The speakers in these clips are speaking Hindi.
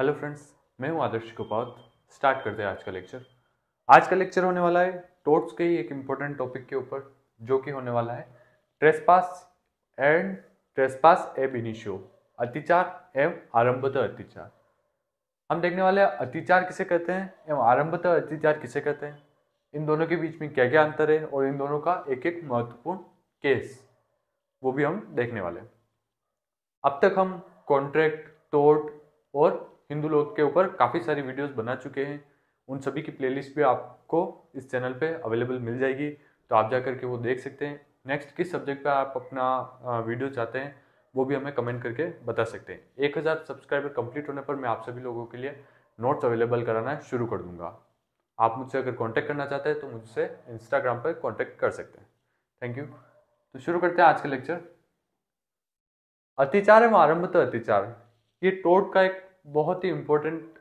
हेलो फ्रेंड्स मैं हूं आदर्श गोपात स्टार्ट करते हैं आज का लेक्चर आज का लेक्चर होने वाला है टोर्ट्स के ही एक इम्पोर्टेंट टॉपिक के ऊपर जो कि होने वाला है trespass and trespass ab initio अतिचार एवं आरंभतः अतिचार हम देखने वाले हैं अतिचार किसे कहते हैं एवं आरंभतः अतिचार किसे कहते हैं इन दोनों के बीच में क्या क्या अंतर है और इन दोनों का एक एक महत्वपूर्ण केस वो भी हम देखने वाले हैं अब तक हम कॉन्ट्रैक्ट टोट और हिंदू लोग के ऊपर काफ़ी सारी वीडियोस बना चुके हैं उन सभी की प्लेलिस्ट भी आपको इस चैनल पे अवेलेबल मिल जाएगी तो आप जा करके वो देख सकते हैं नेक्स्ट किस सब्जेक्ट पे आप अपना वीडियो चाहते हैं वो भी हमें कमेंट करके बता सकते हैं एक हज़ार सब्सक्राइबर कंप्लीट होने पर मैं आप सभी लोगों के लिए नोट्स अवेलेबल कराना शुरू कर दूंगा आप मुझसे अगर कॉन्टैक्ट करना चाहते हैं तो मुझसे इंस्टाग्राम पर कॉन्टैक्ट कर सकते हैं थैंक यू तो शुरू करते हैं आज का लेक्चर अतिचार एवं आरंभ तो अतिचार ये टोट का एक बहुत ही इम्पोर्टेंट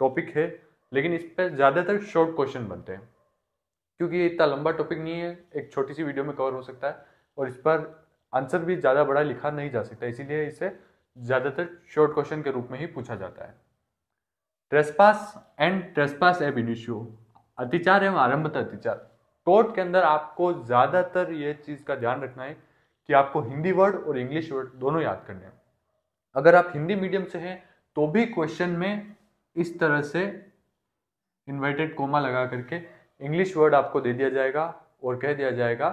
टॉपिक है लेकिन इस पर ज़्यादातर शॉर्ट क्वेश्चन बनते हैं क्योंकि ये इतना लंबा टॉपिक नहीं है एक छोटी सी वीडियो में कवर हो सकता है और इस पर आंसर भी ज़्यादा बड़ा लिखा नहीं जा सकता इसीलिए इसे ज़्यादातर शॉर्ट क्वेश्चन के रूप में ही पूछा जाता है trespass and trespass ab initio अतिचार एवं आरंभत अतिचार कोर्ट के अंदर आपको ज़्यादातर ये चीज़ का ध्यान रखना है कि आपको हिंदी वर्ड और इंग्लिश वर्ड दोनों याद करने हैं अगर आप हिंदी मीडियम से हैं तो भी क्वेश्चन में इस तरह से इन्वर्टेड कोमा लगा करके इंग्लिश वर्ड आपको दे दिया जाएगा और कह दिया जाएगा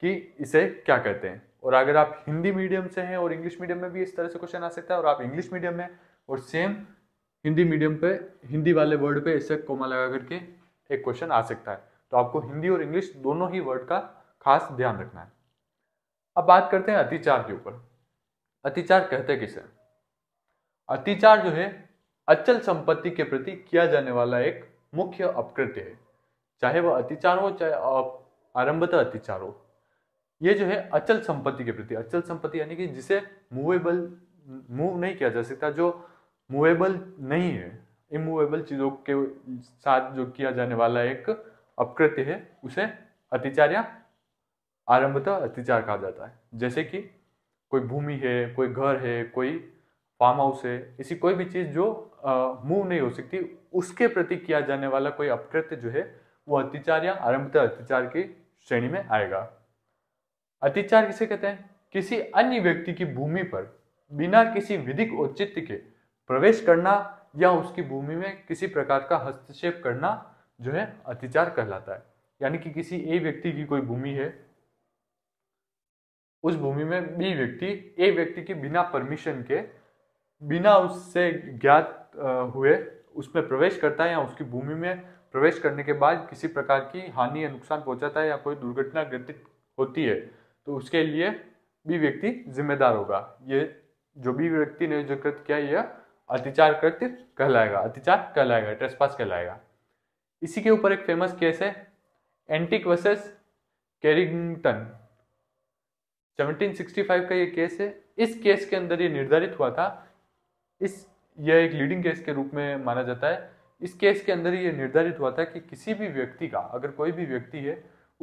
कि इसे क्या कहते हैं और अगर आप हिंदी मीडियम से हैं और इंग्लिश मीडियम में भी इस तरह से क्वेश्चन आ सकता है और आप इंग्लिश मीडियम में और सेम हिंदी मीडियम पे हिंदी वाले वर्ड पे इसे कोमा लगा करके एक क्वेश्चन आ सकता है तो आपको हिंदी और इंग्लिश दोनों ही वर्ड का खास ध्यान रखना है अब बात करते हैं अतिचार के ऊपर अतिचार कहते किसे अतिचार जो है अचल संपत्ति के प्रति किया जाने वाला एक मुख्य अपकृत्य है चाहे वह अतिचार हो चाहे आरंभतः अतिचार हो ये जो है अचल संपत्ति के प्रति अचल संपत्ति यानी कि जिसे मूवेबल मूव नहीं किया जा सकता जो मूवेबल नहीं है इमूवेबल चीजों के साथ जो किया जाने वाला एक अपकृत्य है उसे अतिचार या आरंभतः अतिचार कहा जाता है जैसे कि कोई भूमि है कोई घर है कोई फार्म हाउस है ऐसी कोई भी चीज़ जो मूव नहीं हो सकती उसके प्रति किया जाने वाला कोई अपकृत्य जो है वो अत्याचार या आरंभतः अत्याचार की श्रेणी में आएगा अत्याचार किसे कहते हैं किसी अन्य व्यक्ति की भूमि पर बिना किसी विधिक औचित्य के प्रवेश करना या उसकी भूमि में किसी प्रकार का हस्तक्षेप करना जो है अतिचार कहलाता है यानी कि किसी ए व्यक्ति की कोई भूमि है उस भूमि में बी व्यक्ति ए व्यक्ति के बिना परमिशन के बिना उससे ज्ञात हुए उसमें प्रवेश करता है या उसकी भूमि में प्रवेश करने के बाद किसी प्रकार की हानि या नुकसान पहुंचाता है या कोई दुर्घटना घटित होती है तो उसके लिए भी व्यक्ति जिम्मेदार होगा ये जो भी व्यक्ति ने जो कृत्य किया यह अतिचार कृत्य कहलाएगा अतिचार कहलाएगा ट्रेसपास कहलाएगा इसी के ऊपर एक फेमस केस है एंटिक वर्सेस कैरिंगटन 1765 का ये केस है इस केस के अंदर ये निर्धारित हुआ था इस यह एक लीडिंग केस के रूप में माना जाता है इस केस के अंदर ये निर्धारित हुआ था कि किसी भी व्यक्ति का अगर कोई भी व्यक्ति है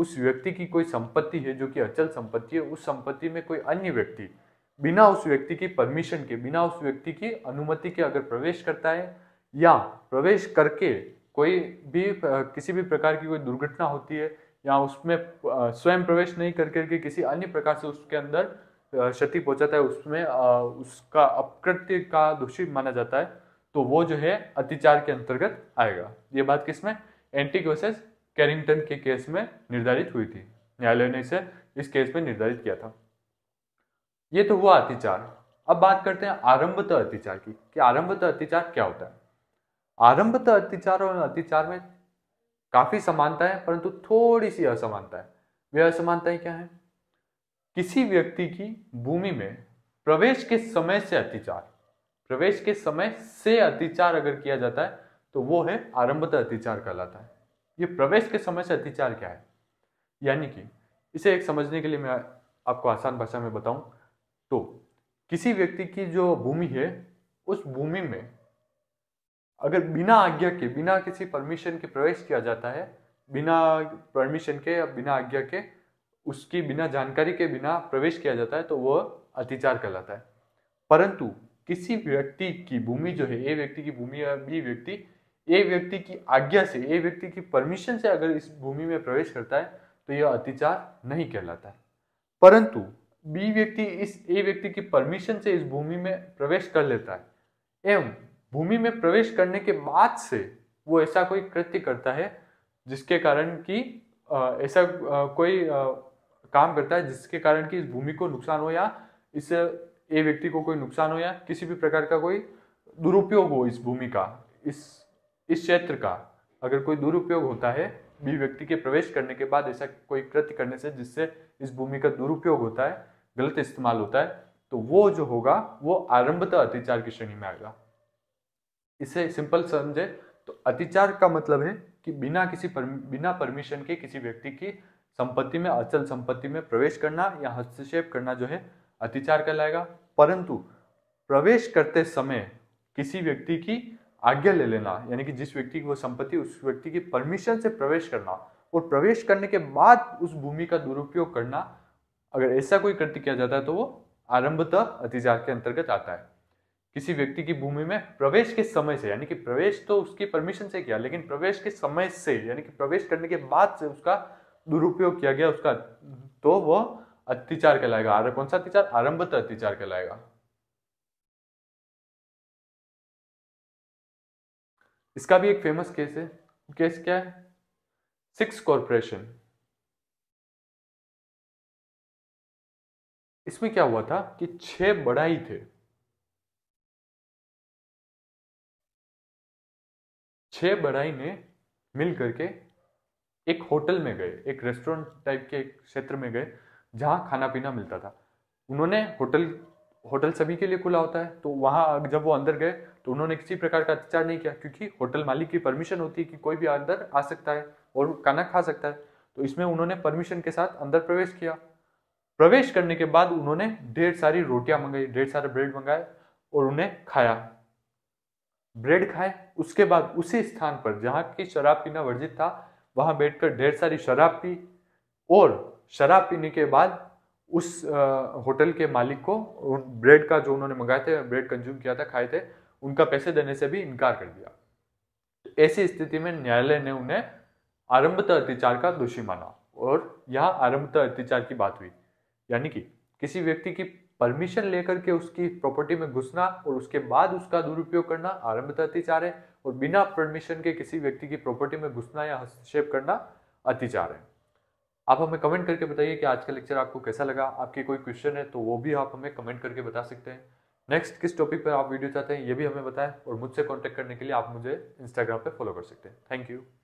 उस व्यक्ति की कोई संपत्ति है जो कि अचल संपत्ति है उस संपत्ति में कोई अन्य व्यक्ति बिना उस व्यक्ति की परमिशन के बिना उस व्यक्ति की अनुमति के अगर प्रवेश करता है या प्रवेश करके कोई भी किसी भी प्रकार की कोई दुर्घटना होती है या उसमें स्वयं प्रवेश नहीं कर करके किसी अन्य प्रकार से उसके अंदर क्षति पहुंचाता है उसमें उसका अपकृत्य का दोषी माना जाता है तो वो जो है अतिचार के अंतर्गत आएगा ये बात किसमें एंटी वर्सेस कैरिंगटन के केस में निर्धारित हुई थी न्यायालय ने इसे इस केस में निर्धारित किया था ये तो हुआ अतिचार अब बात करते हैं आरंभत अतिचार की कि आरंभत अतिचार क्या होता है आरंभत अतिचार और अतिचार में काफी समानता है परंतु थोड़ी सी असमानता है वे असमानताएं क्या है किसी व्यक्ति की भूमि में प्रवेश के समय से अतिचार प्रवेश के समय से अतिचार अगर किया जाता है तो वो है आरंभतः अतिचार कहलाता है ये प्रवेश के समय से अतिचार क्या है यानी कि इसे एक समझने के लिए मैं आपको आसान भाषा में बताऊं तो किसी व्यक्ति की जो भूमि है उस भूमि में अगर बिना आज्ञा के बिना किसी परमिशन के प्रवेश किया जाता है बिना परमिशन के या बिना आज्ञा के उसकी बिना जानकारी के बिना प्रवेश किया जाता है तो वह अतिचार कहलाता है परंतु किसी व्यक्ति की भूमि जो है ए व्यक्ति की भूमि या बी व्यक्ति ए व्यक्ति की आज्ञा से ए व्यक्ति की परमिशन से अगर इस भूमि में प्रवेश करता है तो यह अतिचार नहीं कहलाता है परंतु बी व्यक्ति इस ए व्यक्ति की परमिशन से इस भूमि में प्रवेश कर लेता है एवं भूमि में प्रवेश करने के बाद से वो ऐसा कोई कृत्य करता है जिसके कारण कि ऐसा कोई काम करता है जिसके कारण कि इस भूमि को नुकसान हो या इस ए व्यक्ति को कोई नुकसान हो या किसी भी प्रकार का कोई दुरुपयोग हो इस भूमि का इस इस क्षेत्र का अगर कोई दुरुपयोग होता है बी व्यक्ति के प्रवेश करने के बाद ऐसा कोई कृत्य करने से जिससे इस भूमि का दुरुपयोग होता है गलत इस्तेमाल होता है तो वो जो होगा वो आरंभतः अतिचार की श्रेणी में आएगा इसे सिंपल समझे तो अतिचार का मतलब है कि बिना किसी पर, बिना परमिशन के किसी व्यक्ति की संपत्ति में अचल संपत्ति में प्रवेश करना या हस्तक्षेप करना जो है अतिचार कहलाएगा परंतु प्रवेश करते समय किसी व्यक्ति की आज्ञा ले लेना यानी कि जिस व्यक्ति की वो संपत्ति उस व्यक्ति की परमिशन से प्रवेश करना और प्रवेश करने के बाद उस भूमि का दुरुपयोग करना अगर ऐसा कोई कृत्य किया जाता है तो वो आरंभतः अतिचार के अंतर्गत आता है किसी व्यक्ति की भूमि में प्रवेश के समय से यानी कि प्रवेश तो उसकी परमिशन से किया लेकिन प्रवेश के समय से यानी कि प्रवेश करने के बाद से उसका दुरुपयोग किया गया उसका तो वो अत्याचार कहलाएगा आर कौन सा अत्याचार आरंभत अत्याचार कहलाएगा इसका भी एक फेमस केस है केस क्या है सिक्स कॉरपोरेशन इसमें क्या हुआ था कि छह बड़ाई थे छह बड़ाई ने मिल करके एक होटल में गए एक रेस्टोरेंट टाइप के एक क्षेत्र में गए जहाँ खाना पीना मिलता था उन्होंने होटल होटल सभी के लिए खुला होता है तो वहाँ जब वो अंदर गए तो उन्होंने किसी प्रकार का अत्याचार नहीं किया क्योंकि होटल मालिक की परमिशन होती है कि कोई भी अंदर आ सकता है और खाना खा सकता है तो इसमें उन्होंने परमिशन के साथ अंदर प्रवेश किया प्रवेश करने के बाद उन्होंने ढेर सारी रोटियां मंगाई ढेर सारे ब्रेड मंगाए और उन्हें खाया ब्रेड खाए उसके बाद उसी स्थान पर जहाँ की शराब पीना वर्जित था वहाँ बैठकर ढेर सारी शराब पी और शराब पीने के बाद उस होटल के मालिक को उन ब्रेड का जो उन्होंने मंगाए थे ब्रेड कंज्यूम किया था खाए थे उनका पैसे देने से भी इनकार कर दिया ऐसी स्थिति में न्यायालय ने उन्हें आरंभतः अत्याचार का दोषी माना और यहाँ आरंभतः अत्याचार की बात हुई यानी कि किसी व्यक्ति की परमिशन लेकर के उसकी प्रॉपर्टी में घुसना और उसके बाद उसका दुरुपयोग करना आरंभता अत्याचार है और बिना परमिशन के किसी व्यक्ति की प्रॉपर्टी में घुसना या हस्तक्षेप करना अतिचार है आप हमें कमेंट करके बताइए कि आज का लेक्चर आपको कैसा लगा आपके कोई क्वेश्चन है तो वो भी आप हमें कमेंट करके बता सकते हैं नेक्स्ट किस टॉपिक पर आप वीडियो चाहते हैं ये भी हमें बताएं और मुझसे कॉन्टैक्ट करने के लिए आप मुझे इंस्टाग्राम पर फॉलो कर सकते हैं थैंक यू